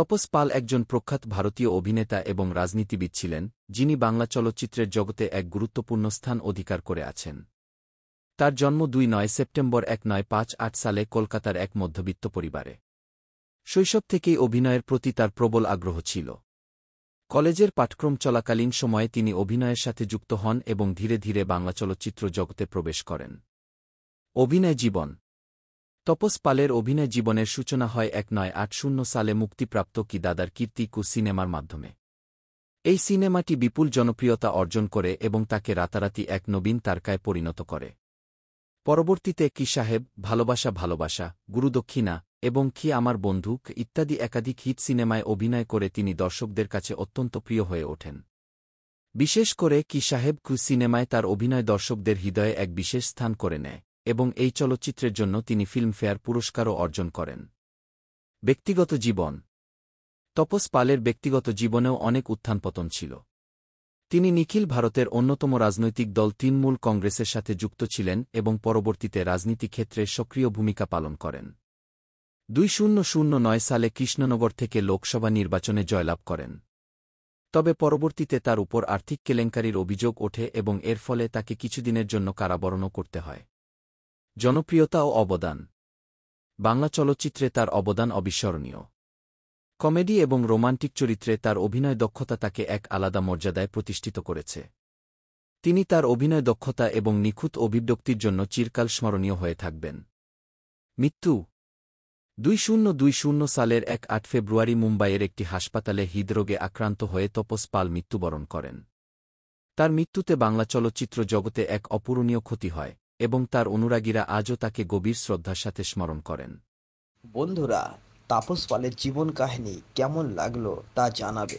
তপস পাল একজন প্রখ্যাত ভারতীয় অভিনেতা এবং রাজনীতিবিদ ছিলেন যিনি বাংলা চলচ্চিত্রের জগতে এক গুরুত্বপূর্ণ স্থান অধিকার করে আছেন তার জন্ম দুই নয় সেপ্টেম্বর এক নয় পাঁচ আট সালে কলকাতার এক মধ্যবিত্ত পরিবারে শৈশব থেকেই অভিনয়ের প্রতি তার প্রবল আগ্রহ ছিল কলেজের পাঠক্রম চলাকালীন সময়ে তিনি অভিনয়ের সাথে যুক্ত হন এবং ধীরে ধীরে বাংলা চলচ্চিত্র জগতে প্রবেশ করেন অভিনয় জীবন তপস পালের অভিনয় জীবনের সূচনা হয় এক নয় আট শূন্য সালে মুক্তিপ্রাপ্ত কি দাদার কীর্তি কু সিনেমার মাধ্যমে এই সিনেমাটি বিপুল জনপ্রিয়তা অর্জন করে এবং তাকে রাতারাতি এক নবীন তারকায় পরিণত করে পরবর্তীতে কি সাহেব ভালোবাসা ভালোবাসা গুরুদক্ষিণা এবং কি আমার বন্ধুক ইত্যাদি একাধিক হিট সিনেমায় অভিনয় করে তিনি দর্শকদের কাছে অত্যন্ত প্রিয় হয়ে ওঠেন বিশেষ করে কি সাহেব কু সিনেমায় তার অভিনয় দর্শকদের হৃদয়ে এক বিশেষ স্থান করে নেয় এবং এই চলচ্চিত্রের জন্য তিনি ফিল্মফেয়ার পুরস্কারও অর্জন করেন ব্যক্তিগত জীবন তপস পালের ব্যক্তিগত জীবনেও অনেক উত্থানপতন ছিল তিনি নিখিল ভারতের অন্যতম রাজনৈতিক দল তৃণমূল কংগ্রেসের সাথে যুক্ত ছিলেন এবং পরবর্তীতে রাজনীতি ক্ষেত্রে সক্রিয় ভূমিকা পালন করেন দুই শূন্য সালে কৃষ্ণনগর থেকে লোকসভা নির্বাচনে জয়লাভ করেন তবে পরবর্তীতে তার উপর আর্থিক কেলেঙ্কারির অভিযোগ ওঠে এবং এর ফলে তাকে কিছুদিনের জন্য কারাবরণও করতে হয় জনপ্রিয়তা ও অবদান বাংলা চলচ্চিত্রে তার অবদান অবিস্মরণীয় কমেডি এবং রোমান্টিক চরিত্রে তার অভিনয় দক্ষতা তাকে এক আলাদা মর্যাদায় প্রতিষ্ঠিত করেছে তিনি তার অভিনয় দক্ষতা এবং নিখুঁত অভিব্যক্তির জন্য চিরকাল স্মরণীয় হয়ে থাকবেন মৃত্যু দুই শূন্য দুই শূন্য সালের এক আট ফেব্রুয়ারি মুম্বাইয়ের একটি হাসপাতালে হৃদরোগে আক্রান্ত হয়ে তপস পাল মৃত্যুবরণ করেন তার মৃত্যুতে বাংলা চলচ্চিত্র জগতে এক অপূরণীয় ক্ষতি হয় এবং তার অনুরাগীরা আজও তাকে গভীর শ্রদ্ধার সাথে স্মরণ করেন বন্ধুরা তাপস পালের জীবন কাহিনী কেমন লাগলো তা জানাবে